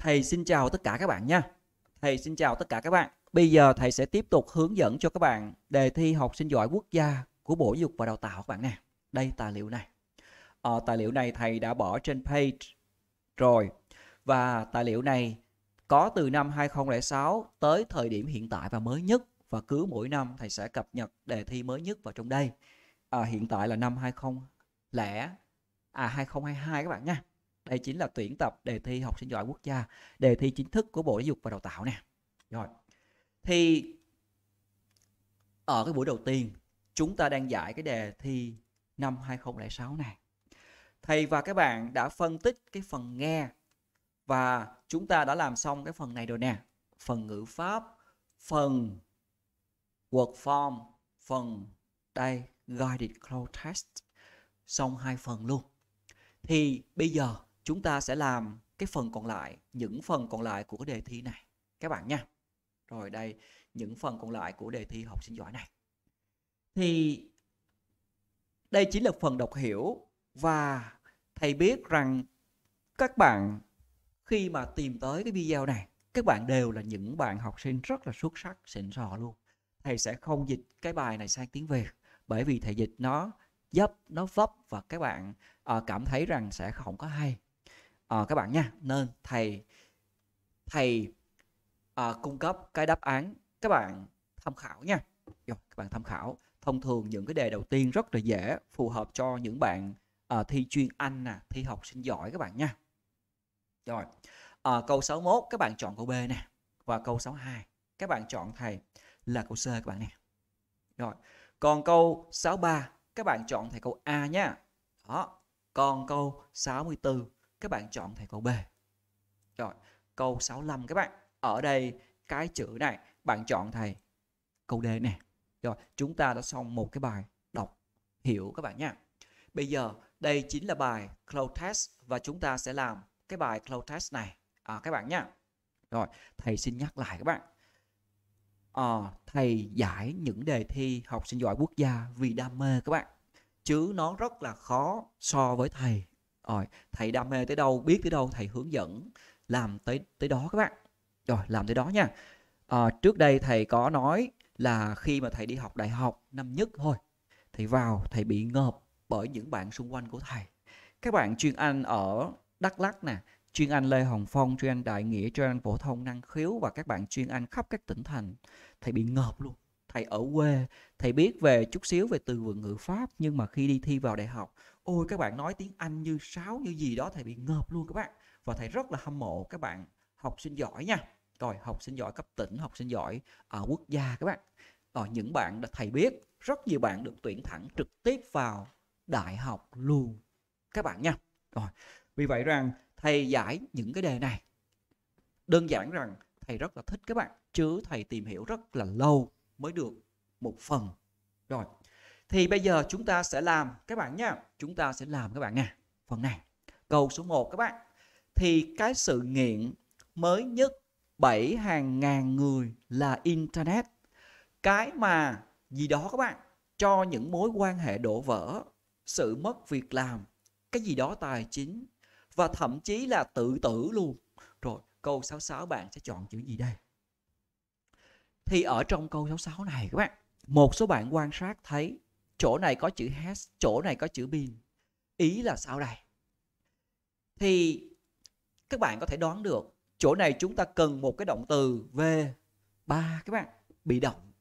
Thầy xin chào tất cả các bạn nha. Thầy xin chào tất cả các bạn. Bây giờ thầy sẽ tiếp tục hướng dẫn cho các bạn đề thi học sinh giỏi quốc gia của Bộ dục và Đào tạo các bạn nè. Đây tài liệu này. Ờ, tài liệu này thầy đã bỏ trên page rồi. Và tài liệu này có từ năm 2006 tới thời điểm hiện tại và mới nhất và cứ mỗi năm thầy sẽ cập nhật đề thi mới nhất vào trong đây. À, hiện tại là năm 2000 lẻ à 2022 các bạn nha đây chính là tuyển tập đề thi học sinh giỏi quốc gia đề thi chính thức của bộ giáo dục và đào tạo nè rồi thì ở cái buổi đầu tiên chúng ta đang giải cái đề thi năm 2006 này thầy và các bạn đã phân tích cái phần nghe và chúng ta đã làm xong cái phần này rồi nè phần ngữ pháp phần word form phần đây guided close test xong hai phần luôn thì bây giờ chúng ta sẽ làm cái phần còn lại những phần còn lại của đề thi này các bạn nha rồi đây những phần còn lại của đề thi học sinh giỏi này thì đây chính là phần đọc hiểu và thầy biết rằng các bạn khi mà tìm tới cái video này các bạn đều là những bạn học sinh rất là xuất sắc xịn sò luôn thầy sẽ không dịch cái bài này sang tiếng việt bởi vì thầy dịch nó dấp nó vấp và các bạn uh, cảm thấy rằng sẽ không có hay uh, các bạn nha nên thầy thầy uh, cung cấp cái đáp án các bạn tham khảo nha rồi các bạn tham khảo thông thường những cái đề đầu tiên rất là dễ phù hợp cho những bạn uh, thi chuyên anh nè thi học sinh giỏi các bạn nha rồi uh, câu 61 các bạn chọn câu B nè và câu 62 các bạn chọn thầy là câu C các bạn nè rồi còn câu 63 các bạn chọn thầy câu A nha đó còn câu 64 các bạn chọn thầy câu B. Rồi, câu 65 các bạn. Ở đây cái chữ này bạn chọn thầy câu D nè. Rồi, chúng ta đã xong một cái bài đọc hiểu các bạn nha. Bây giờ đây chính là bài cloud test và chúng ta sẽ làm cái bài cloud test này à, các bạn nhé. Rồi, thầy xin nhắc lại các bạn. À, thầy giải những đề thi học sinh giỏi quốc gia vì đam mê các bạn. Chứ nó rất là khó so với thầy rồi thầy đam mê tới đâu biết tới đâu thầy hướng dẫn làm tới tới đó các bạn rồi làm tới đó nha à, trước đây thầy có nói là khi mà thầy đi học đại học năm nhất thôi thầy vào thầy bị ngợp bởi những bạn xung quanh của thầy các bạn chuyên anh ở đắk lắc nè chuyên anh lê hồng phong chuyên anh đại nghĩa chuyên anh phổ thông năng khiếu và các bạn chuyên anh khắp các tỉnh thành thầy bị ngợp luôn thầy ở quê thầy biết về chút xíu về từ vựng ngữ pháp nhưng mà khi đi thi vào đại học ôi các bạn nói tiếng Anh như sáo như gì đó thầy bị ngợp luôn các bạn và thầy rất là hâm mộ các bạn học sinh giỏi nha rồi học sinh giỏi cấp tỉnh học sinh giỏi ở quốc gia các bạn rồi những bạn đã thầy biết rất nhiều bạn được tuyển thẳng trực tiếp vào đại học luôn các bạn nha rồi vì vậy rằng thầy giải những cái đề này đơn giản rằng thầy rất là thích các bạn chứ thầy tìm hiểu rất là lâu mới được một phần rồi thì bây giờ chúng ta sẽ làm các bạn nhé. Chúng ta sẽ làm các bạn nha. Phần này. Câu số 1 các bạn. Thì cái sự nghiện mới nhất 7 hàng ngàn người là Internet. Cái mà gì đó các bạn cho những mối quan hệ đổ vỡ, sự mất việc làm, cái gì đó tài chính và thậm chí là tự tử luôn. Rồi câu 66 bạn sẽ chọn chữ gì đây? Thì ở trong câu 66 này các bạn, một số bạn quan sát thấy chỗ này có chữ has chỗ này có chữ been ý là sao đây thì các bạn có thể đoán được chỗ này chúng ta cần một cái động từ về ba các bạn bị động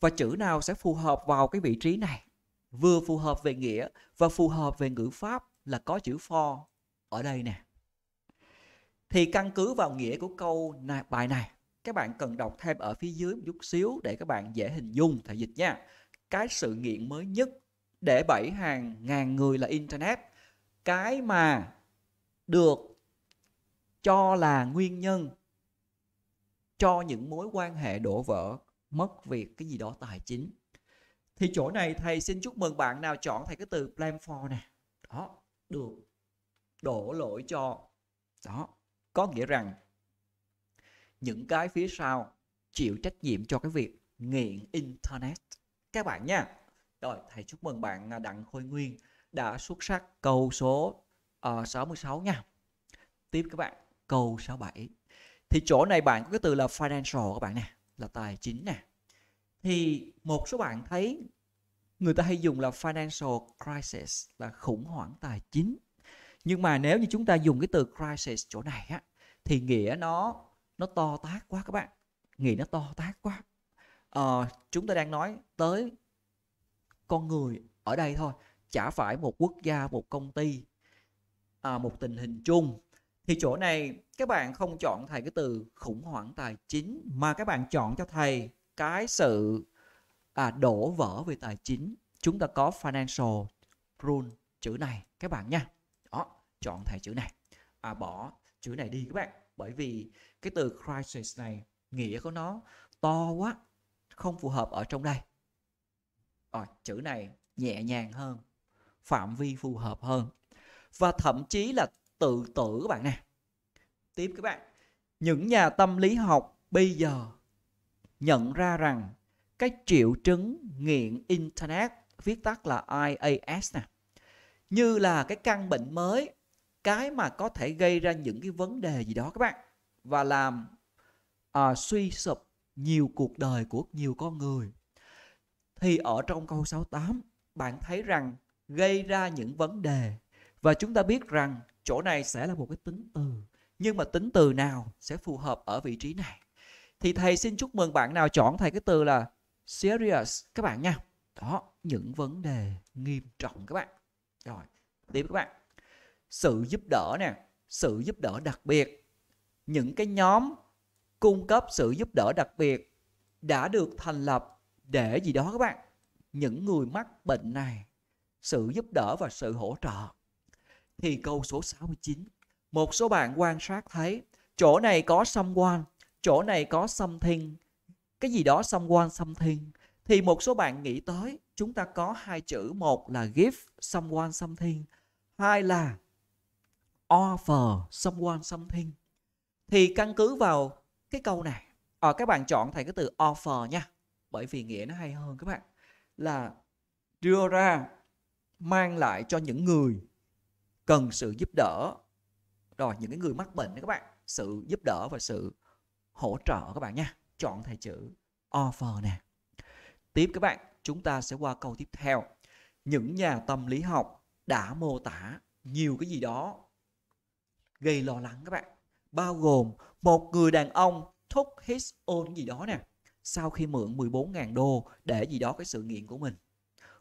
và chữ nào sẽ phù hợp vào cái vị trí này vừa phù hợp về nghĩa và phù hợp về ngữ pháp là có chữ for ở đây nè thì căn cứ vào nghĩa của câu này, bài này các bạn cần đọc thêm ở phía dưới một chút xíu để các bạn dễ hình dung thể dịch nha cái sự nghiện mới nhất để bảy hàng ngàn người là internet cái mà được cho là nguyên nhân cho những mối quan hệ đổ vỡ mất việc cái gì đó tài chính thì chỗ này thầy xin chúc mừng bạn nào chọn thầy cái từ plan for nè đó được đổ lỗi cho đó có nghĩa rằng những cái phía sau chịu trách nhiệm cho cái việc nghiện internet các bạn nha. Rồi, thầy chúc mừng bạn à, Đặng Khôi Nguyên đã xuất sắc câu số ờ, uh, 66 nha. Tiếp các bạn, câu 67. Thì chỗ này bạn có cái từ là financial các bạn nè, là tài chính nè. Thì một số bạn thấy người ta hay dùng là financial crisis là khủng hoảng tài chính. Nhưng mà nếu như chúng ta dùng cái từ crisis chỗ này á thì nghĩa nó nó to tát quá các bạn. Nghĩa nó to tát quá uh, chúng ta đang nói tới con người ở đây thôi chả phải một quốc gia một công ty à, một tình hình chung thì chỗ này các bạn không chọn thầy cái từ khủng hoảng tài chính mà các bạn chọn cho thầy cái sự à, đổ vỡ về tài chính chúng ta có financial ruin chữ này các bạn nha đó chọn thầy chữ này à, bỏ chữ này đi các bạn bởi vì cái từ crisis này nghĩa của nó to quá không phù hợp ở trong đây rồi ờ, chữ này nhẹ nhàng hơn phạm vi phù hợp hơn và thậm chí là tự tử các bạn nè tiếp các bạn những nhà tâm lý học bây giờ nhận ra rằng cái triệu chứng nghiện internet viết tắt là IAS nè như là cái căn bệnh mới cái mà có thể gây ra những cái vấn đề gì đó các bạn và làm à, suy sụp nhiều cuộc đời của nhiều con người thì ở trong câu 68 bạn thấy rằng gây ra những vấn đề và chúng ta biết rằng chỗ này sẽ là một cái tính từ nhưng mà tính từ nào sẽ phù hợp ở vị trí này thì thầy xin chúc mừng bạn nào chọn thầy cái từ là serious các bạn nha đó những vấn đề nghiêm trọng các bạn rồi tiếp các bạn sự giúp đỡ nè sự giúp đỡ đặc biệt những cái nhóm cung cấp sự giúp đỡ đặc biệt đã được thành lập để gì đó các bạn những người mắc bệnh này sự giúp đỡ và sự hỗ trợ thì câu số 69 một số bạn quan sát thấy chỗ này có xâm quan chỗ này có xâm thiên cái gì đó xâm quan xâm thiên thì một số bạn nghĩ tới chúng ta có hai chữ một là give someone something hai là offer someone something thì căn cứ vào cái câu này ở ờ, các bạn chọn thầy cái từ offer nha bởi vì nghĩa nó hay hơn các bạn là đưa ra mang lại cho những người cần sự giúp đỡ rồi những cái người mắc bệnh đó các bạn sự giúp đỡ và sự hỗ trợ các bạn nha chọn thầy chữ offer nè tiếp các bạn chúng ta sẽ qua câu tiếp theo những nhà tâm lý học đã mô tả nhiều cái gì đó gây lo lắng các bạn bao gồm một người đàn ông took his own gì đó nè sau khi mượn 14.000 đô để gì đó cái sự nghiện của mình.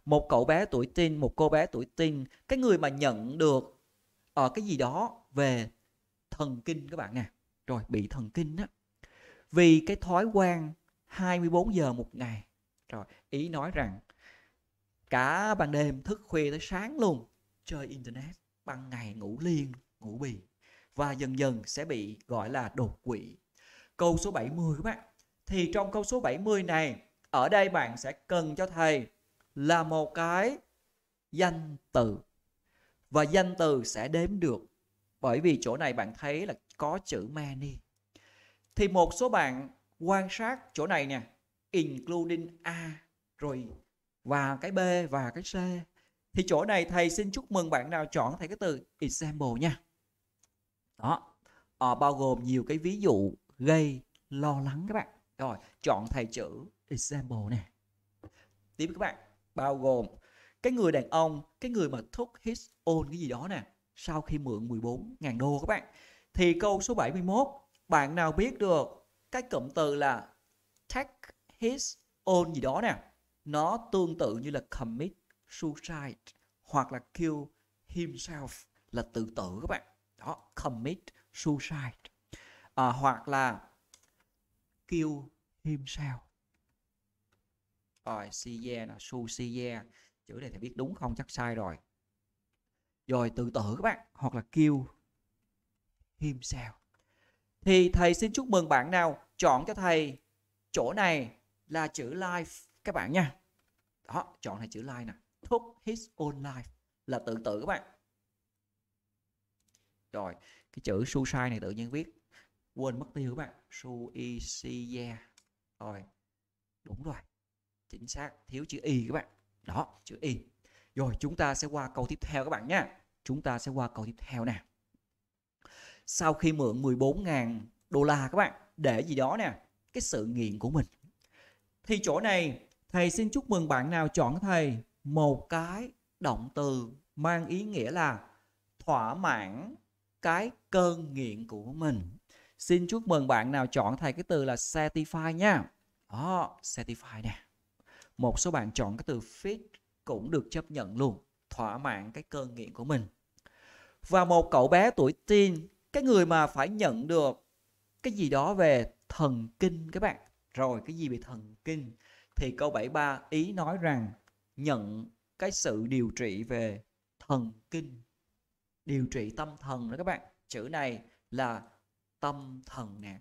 Một cậu bé tuổi teen, một cô bé tuổi teen, cái người mà nhận được ở ờ, cái gì đó về thần kinh các bạn nè. Rồi bị thần kinh á. Vì cái thói quen 24 giờ một ngày. Rồi ý nói rằng cả ban đêm thức khuya tới sáng luôn chơi internet, ban ngày ngủ liên, ngủ bì và dần dần sẽ bị gọi là đột quỵ. Câu số 70 các bạn. Thì trong câu số 70 này, ở đây bạn sẽ cần cho thầy là một cái danh từ. Và danh từ sẽ đếm được. Bởi vì chỗ này bạn thấy là có chữ many. Thì một số bạn quan sát chỗ này nè, including A rồi và cái B và cái C. Thì chỗ này thầy xin chúc mừng bạn nào chọn thầy cái từ example nha đó à, bao gồm nhiều cái ví dụ gây lo lắng các bạn rồi chọn thầy chữ example nè tiếp các bạn bao gồm cái người đàn ông cái người mà thúc his own cái gì đó nè sau khi mượn 14.000 đô các bạn thì câu số 71 bạn nào biết được cái cụm từ là take his own gì đó nè nó tương tự như là commit suicide hoặc là kill himself là tự tử các bạn đó commit suicide à, hoặc là kill himself rồi siye là su siye chữ này thì biết đúng không chắc sai rồi rồi tự tử các bạn hoặc là kill himself thì thầy xin chúc mừng bạn nào chọn cho thầy chỗ này là chữ life các bạn nha đó chọn này chữ life nè took his own life là tự tử các bạn rồi cái chữ suicide này tự nhiên viết quên mất tiêu các bạn suicide rồi đúng rồi chính xác thiếu chữ y các bạn đó chữ y rồi chúng ta sẽ qua câu tiếp theo các bạn nhé chúng ta sẽ qua câu tiếp theo nè sau khi mượn 14.000 đô la các bạn để gì đó nè cái sự nghiện của mình thì chỗ này thầy xin chúc mừng bạn nào chọn thầy một cái động từ mang ý nghĩa là thỏa mãn cái cơn nghiện của mình xin chúc mừng bạn nào chọn thầy cái từ là certify nha đó certify nè một số bạn chọn cái từ fit cũng được chấp nhận luôn thỏa mãn cái cơn nghiện của mình và một cậu bé tuổi teen cái người mà phải nhận được cái gì đó về thần kinh các bạn rồi cái gì về thần kinh thì câu 73 ý nói rằng nhận cái sự điều trị về thần kinh điều trị tâm thần đó các bạn chữ này là tâm thần nè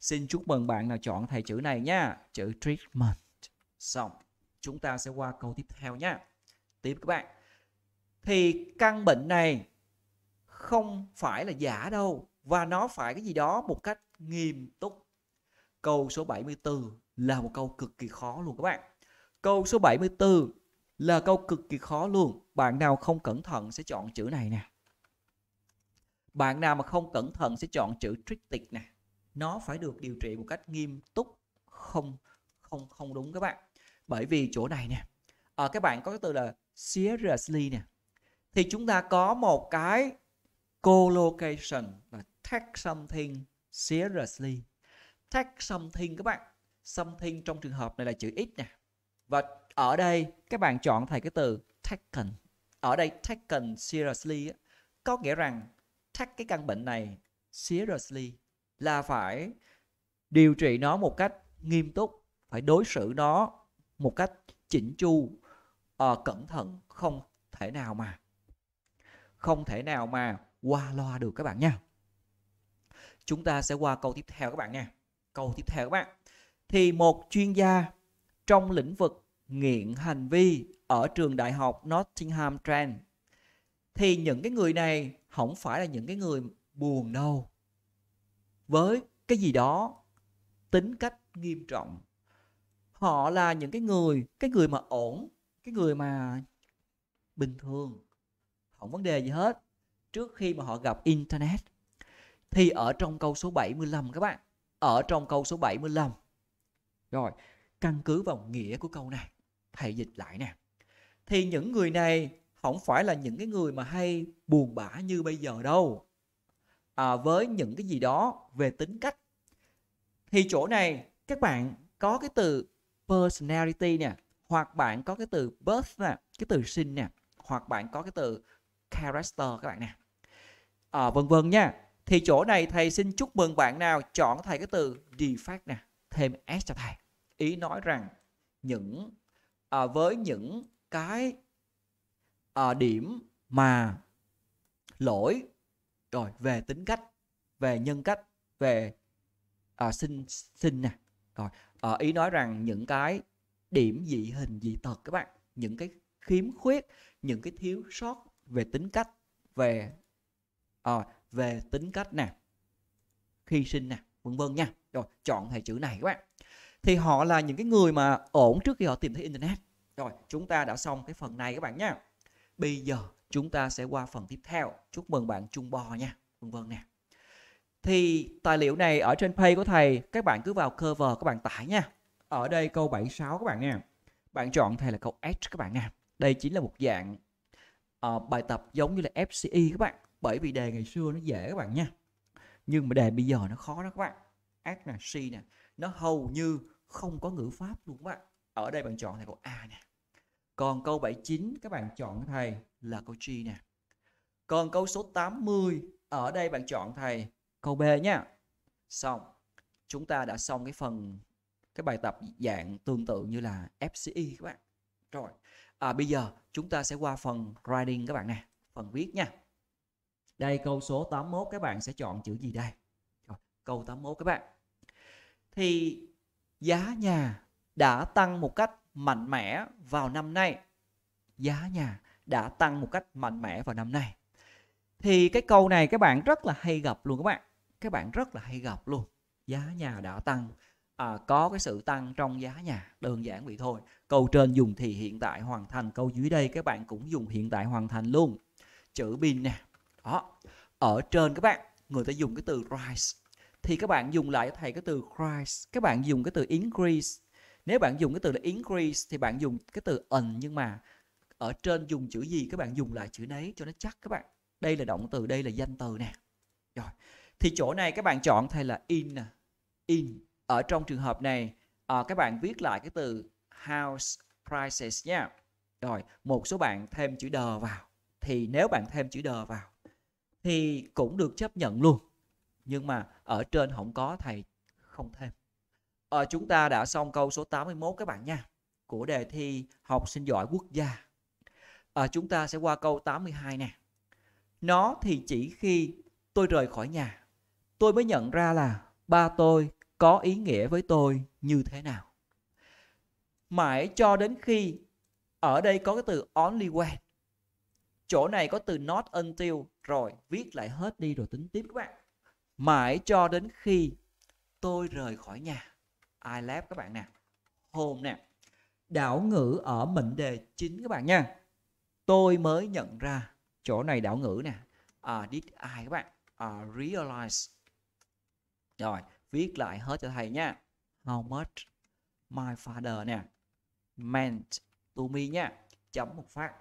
xin chúc mừng bạn nào chọn thầy chữ này nha chữ treatment xong chúng ta sẽ qua câu tiếp theo nha tiếp các bạn thì căn bệnh này không phải là giả đâu và nó phải cái gì đó một cách nghiêm túc câu số 74 là một câu cực kỳ khó luôn các bạn câu số 74 là câu cực kỳ khó luôn bạn nào không cẩn thận sẽ chọn chữ này nè bạn nào mà không cẩn thận sẽ chọn chữ triptych nè nó phải được điều trị một cách nghiêm túc không không không đúng các bạn bởi vì chỗ này nè ở ờ, các bạn có cái từ là seriously nè thì chúng ta có một cái collocation là take something seriously take something các bạn something trong trường hợp này là chữ x nè và ở đây các bạn chọn thầy cái từ taken ở đây taken seriously có nghĩa rằng thắc cái căn bệnh này seriously là phải điều trị nó một cách nghiêm túc phải đối xử nó một cách chỉnh chu uh, cẩn thận không thể nào mà không thể nào mà qua loa được các bạn nha chúng ta sẽ qua câu tiếp theo các bạn nha câu tiếp theo các bạn thì một chuyên gia trong lĩnh vực nghiện hành vi ở trường đại học Nottingham Trent thì những cái người này không phải là những cái người buồn đâu với cái gì đó tính cách nghiêm trọng họ là những cái người cái người mà ổn cái người mà bình thường không vấn đề gì hết trước khi mà họ gặp internet thì ở trong câu số 75 các bạn ở trong câu số 75 rồi căn cứ vào nghĩa của câu này thầy dịch lại nè thì những người này không phải là những cái người mà hay buồn bã như bây giờ đâu à, với những cái gì đó về tính cách thì chỗ này các bạn có cái từ personality nè hoặc bạn có cái từ birth nè cái từ sinh nè hoặc bạn có cái từ character các bạn nè à, vân vân nha thì chỗ này thầy xin chúc mừng bạn nào chọn thầy cái từ defect nè thêm s cho thầy ý nói rằng những à, với những cái à, điểm mà lỗi rồi về tính cách về nhân cách về à, sinh sinh nè rồi à, ý nói rằng những cái điểm dị hình dị tật các bạn những cái khiếm khuyết những cái thiếu sót về tính cách về à, về tính cách nè khi sinh nè vân vân nha rồi chọn hệ chữ này các bạn thì họ là những cái người mà ổn trước khi họ tìm thấy internet rồi chúng ta đã xong cái phần này các bạn nha Bây giờ chúng ta sẽ qua phần tiếp theo. Chúc mừng bạn Trung Bò nha. Vân vân nè. Thì tài liệu này ở trên page của thầy, các bạn cứ vào cover các bạn tải nha. Ở đây câu 76 các bạn nè. Bạn chọn thầy là câu s các bạn nha Đây chính là một dạng uh, bài tập giống như là FCE các bạn. Bởi vì đề ngày xưa nó dễ các bạn nha. Nhưng mà đề bây giờ nó khó đó các bạn. s nè, C nè. Nó hầu như không có ngữ pháp luôn các bạn. Ở đây bạn chọn thầy câu A nè còn câu 79 các bạn chọn thầy là câu G nè. Còn câu số 80 ở đây bạn chọn thầy câu B nhé. Xong, chúng ta đã xong cái phần cái bài tập dạng tương tự như là FCE các bạn. Rồi, à, bây giờ chúng ta sẽ qua phần writing các bạn nè, phần viết nha. Đây câu số 81 các bạn sẽ chọn chữ gì đây? Rồi, câu 81 các bạn. Thì giá nhà đã tăng một cách mạnh mẽ vào năm nay. Giá nhà đã tăng một cách mạnh mẽ vào năm nay. Thì cái câu này các bạn rất là hay gặp luôn các bạn. Các bạn rất là hay gặp luôn. Giá nhà đã tăng. À, có cái sự tăng trong giá nhà đơn giản vậy thôi câu trên dùng thì hiện tại hoàn thành câu dưới đây các bạn cũng dùng hiện tại hoàn thành luôn chữ bin nè đó ở trên các bạn người ta dùng cái từ rise thì các bạn dùng lại thầy cái từ rise các bạn dùng cái từ increase nếu bạn dùng cái từ là increase thì bạn dùng cái từ ẩn nhưng mà ở trên dùng chữ gì các bạn dùng lại chữ đấy cho nó chắc các bạn đây là động từ đây là danh từ nè rồi thì chỗ này các bạn chọn thay là in in ở trong trường hợp này à, các bạn viết lại cái từ house prices nha rồi một số bạn thêm chữ đờ vào thì nếu bạn thêm chữ đờ vào thì cũng được chấp nhận luôn nhưng mà ở trên không có thầy không thêm à, chúng ta đã xong câu số 81 các bạn nha của đề thi học sinh giỏi quốc gia à, chúng ta sẽ qua câu 82 nè nó thì chỉ khi tôi rời khỏi nhà tôi mới nhận ra là ba tôi có ý nghĩa với tôi như thế nào mãi cho đến khi ở đây có cái từ only when chỗ này có từ not until rồi viết lại hết đi rồi tính tiếp các bạn mãi cho đến khi tôi rời khỏi nhà iLab các bạn nè Home nè Đảo ngữ ở mệnh đề chính các bạn nha Tôi mới nhận ra chỗ này đảo ngữ nè à, Did I các bạn à, Realize Rồi viết lại hết cho thầy nha How much my father nè Meant to me nha Chấm một phát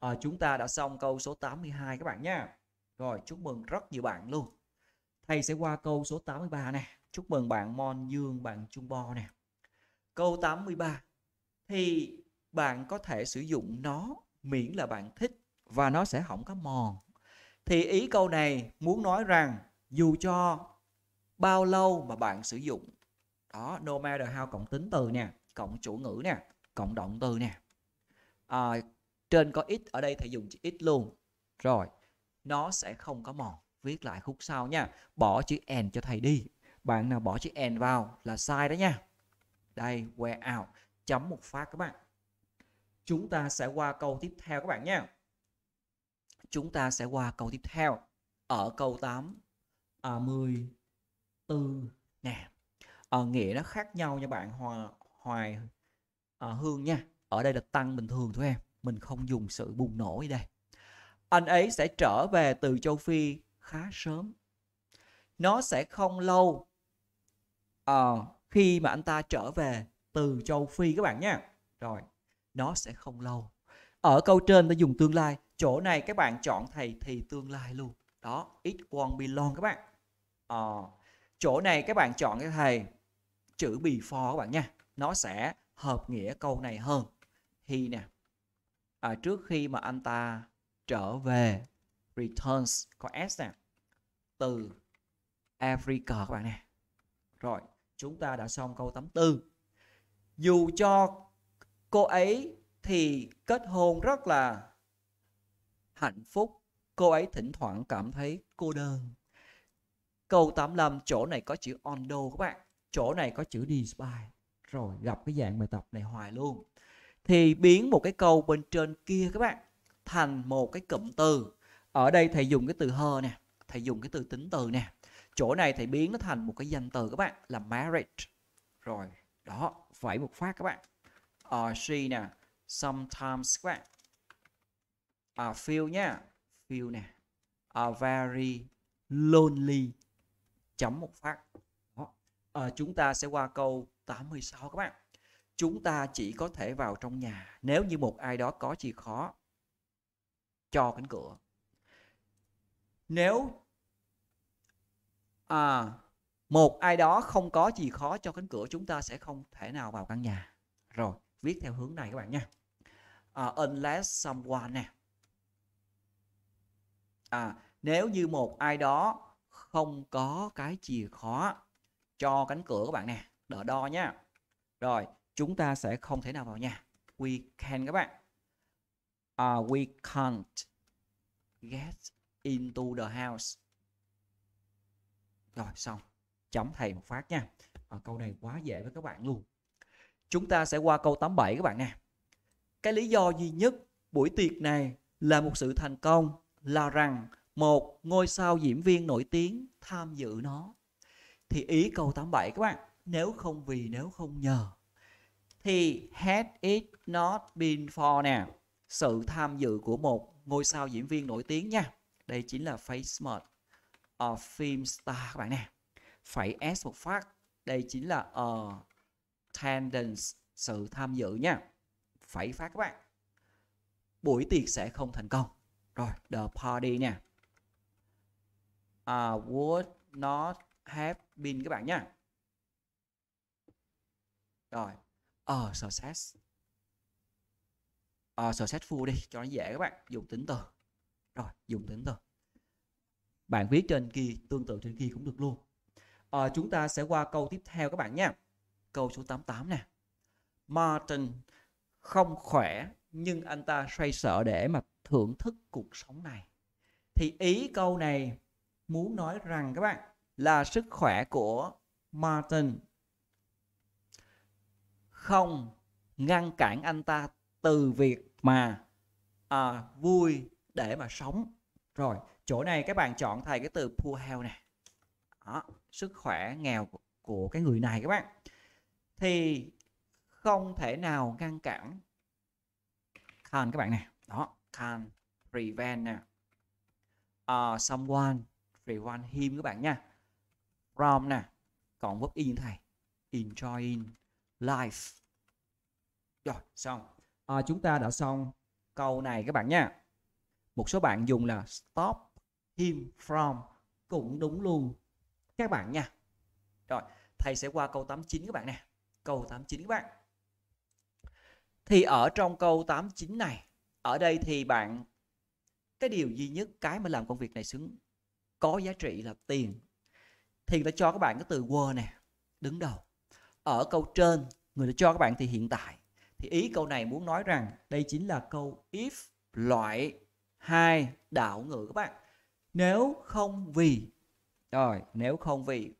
à, Chúng ta đã xong câu số 82 các bạn nha Rồi chúc mừng rất nhiều bạn luôn Thầy sẽ qua câu số 83 nè Chúc mừng bạn Mon Dương, bạn Trung Bo nè. Câu 83. Thì bạn có thể sử dụng nó miễn là bạn thích và nó sẽ không có mòn. Thì ý câu này muốn nói rằng dù cho bao lâu mà bạn sử dụng đó no matter how cộng tính từ nè cộng chủ ngữ nè cộng động từ nè à, trên có ít ở đây thì dùng chữ ít luôn rồi nó sẽ không có mòn viết lại khúc sau nha bỏ chữ and cho thầy đi bạn nào bỏ chữ and vào là sai đó nha đây where out chấm một phát các bạn chúng ta sẽ qua câu tiếp theo các bạn nha chúng ta sẽ qua câu tiếp theo ở câu 8 à, 14 nè à, nghĩa nó khác nhau nha bạn hòa hoài à, hương nha ở đây là tăng bình thường thôi em mình không dùng sự bùng nổ ở đây anh ấy sẽ trở về từ châu phi khá sớm nó sẽ không lâu uh, khi mà anh ta trở về từ châu Phi các bạn nha. Rồi, nó sẽ không lâu. Ở câu trên ta dùng tương lai, chỗ này các bạn chọn thầy thì tương lai luôn. Đó, it won't be long các bạn. Uh, chỗ này các bạn chọn cái thầy chữ before các bạn nha. Nó sẽ hợp nghĩa câu này hơn. He nè. À, trước khi mà anh ta trở về returns có s nè từ Africa các bạn nè. Rồi, Chúng ta đã xong câu 84. Dù cho cô ấy thì kết hôn rất là hạnh phúc, cô ấy thỉnh thoảng cảm thấy cô đơn. Câu 85 chỗ này có chữ on do các bạn, chỗ này có chữ despite. Rồi gặp cái dạng bài tập này hoài luôn. Thì biến một cái câu bên trên kia các bạn thành một cái cụm từ. Ở đây thầy dùng cái từ hơ nè, thầy dùng cái từ tính từ nè chỗ này thì biến nó thành một cái danh từ các bạn là marriage rồi đó vậy một phát các bạn uh, à, she nè sometimes các bạn à feel nhá feel nè are à, very lonely chấm một phát đó. À, chúng ta sẽ qua câu 86 các bạn chúng ta chỉ có thể vào trong nhà nếu như một ai đó có chìa khó cho cánh cửa nếu à, một ai đó không có gì khó cho cánh cửa chúng ta sẽ không thể nào vào căn nhà rồi viết theo hướng này các bạn nha à, unless someone nè à, nếu như một ai đó không có cái chìa khóa cho cánh cửa các bạn nè đỡ đo nhá rồi chúng ta sẽ không thể nào vào nhà we can các bạn uh, we can't get into the house rồi xong chấm thầy một phát nha à, câu này quá dễ với các bạn luôn chúng ta sẽ qua câu 87 các bạn nè cái lý do duy nhất buổi tiệc này là một sự thành công là rằng một ngôi sao diễn viên nổi tiếng tham dự nó thì ý câu 87 các bạn nếu không vì nếu không nhờ thì had it not been for nè sự tham dự của một ngôi sao diễn viên nổi tiếng nha đây chính là Face Smart ở phim star các bạn nè phẩy s một phát đây chính là ở attendance sự tham dự nha phẩy phát các bạn buổi tiệc sẽ không thành công rồi the party nè uh, would not have been các bạn nha rồi ờ uh, success ờ uh, successful đi cho nó dễ các bạn dùng tính từ rồi dùng tính từ bạn viết trên kia tương tự trên kia cũng được luôn à, chúng ta sẽ qua câu tiếp theo các bạn nha câu số 88 nè Martin không khỏe nhưng anh ta xoay sợ để mà thưởng thức cuộc sống này thì ý câu này muốn nói rằng các bạn là sức khỏe của Martin không ngăn cản anh ta từ việc mà à, vui để mà sống rồi chỗ này các bạn chọn thầy cái từ poor health này đó, sức khỏe nghèo của, cái người này các bạn thì không thể nào ngăn cản can các bạn này, đó can prevent nè uh, someone prevent him các bạn nha from nè còn vấp y như thầy, này enjoying life rồi xong à, chúng ta đã xong câu này các bạn nha một số bạn dùng là stop him from cũng đúng luôn các bạn nha rồi thầy sẽ qua câu 89 các bạn nè câu 89 các bạn thì ở trong câu 89 này ở đây thì bạn cái điều duy nhất cái mà làm công việc này xứng có giá trị là tiền thì người ta cho các bạn cái từ were nè đứng đầu ở câu trên người ta cho các bạn thì hiện tại thì ý câu này muốn nói rằng đây chính là câu if loại hai đảo ngữ các bạn nếu không vì rồi nếu không vì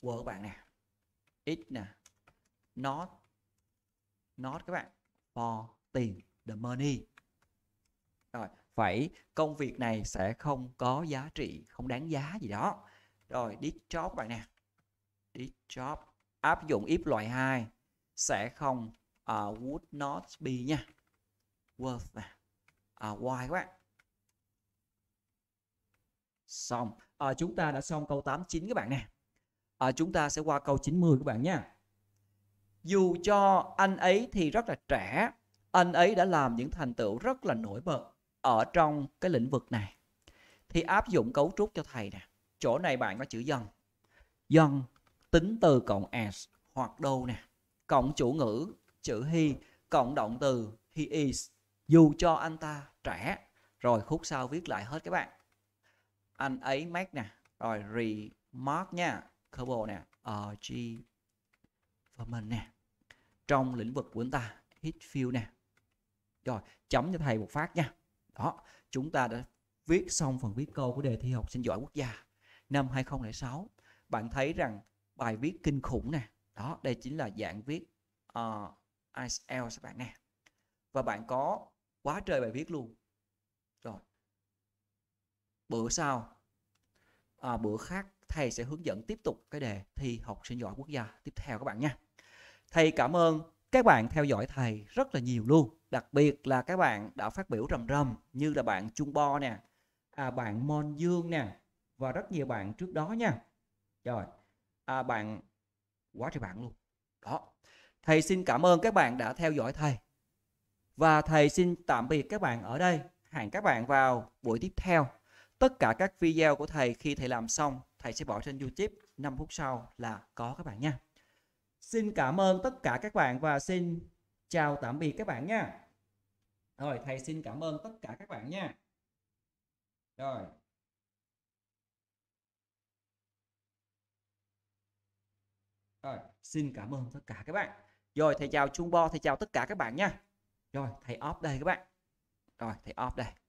của các bạn nè x nè not not các bạn for tiền the money rồi phải công việc này sẽ không có giá trị không đáng giá gì đó rồi đi job các bạn nè đi job áp dụng if loại 2 sẽ không uh, would not be nha worth nè uh, why các bạn Xong. À, chúng ta đã xong câu 89 các bạn nè. À, chúng ta sẽ qua câu 90 các bạn nha. Dù cho anh ấy thì rất là trẻ, anh ấy đã làm những thành tựu rất là nổi bật ở trong cái lĩnh vực này. Thì áp dụng cấu trúc cho thầy nè. Chỗ này bạn có chữ dân. Dân tính từ cộng as hoặc đô nè. Cộng chủ ngữ chữ he cộng động từ he is dù cho anh ta trẻ rồi khúc sau viết lại hết các bạn anh ấy make nè rồi remark nha couple nè achievement nè trong lĩnh vực của chúng ta hit field nè rồi chấm cho thầy một phát nha đó chúng ta đã viết xong phần viết câu của đề thi học sinh giỏi quốc gia năm 2006 bạn thấy rằng bài viết kinh khủng nè đó đây chính là dạng viết uh, ờ, ISL các bạn nè và bạn có quá trời bài viết luôn rồi bữa sau à, bữa khác thầy sẽ hướng dẫn tiếp tục cái đề thi học sinh giỏi quốc gia tiếp theo các bạn nha thầy cảm ơn các bạn theo dõi thầy rất là nhiều luôn đặc biệt là các bạn đã phát biểu rầm rầm như là bạn Trung Bo nè à, bạn Mon Dương nè và rất nhiều bạn trước đó nha rồi à, bạn quá trời bạn luôn đó thầy xin cảm ơn các bạn đã theo dõi thầy và thầy xin tạm biệt các bạn ở đây hẹn các bạn vào buổi tiếp theo Tất cả các video của thầy khi thầy làm xong, thầy sẽ bỏ trên YouTube 5 phút sau là có các bạn nha. Xin cảm ơn tất cả các bạn và xin chào tạm biệt các bạn nha. Rồi, thầy xin cảm ơn tất cả các bạn nha. Rồi. Rồi, xin cảm ơn tất cả các bạn. Rồi, thầy chào Trung Bo, thầy chào tất cả các bạn nha. Rồi, thầy off đây các bạn. Rồi, thầy off đây.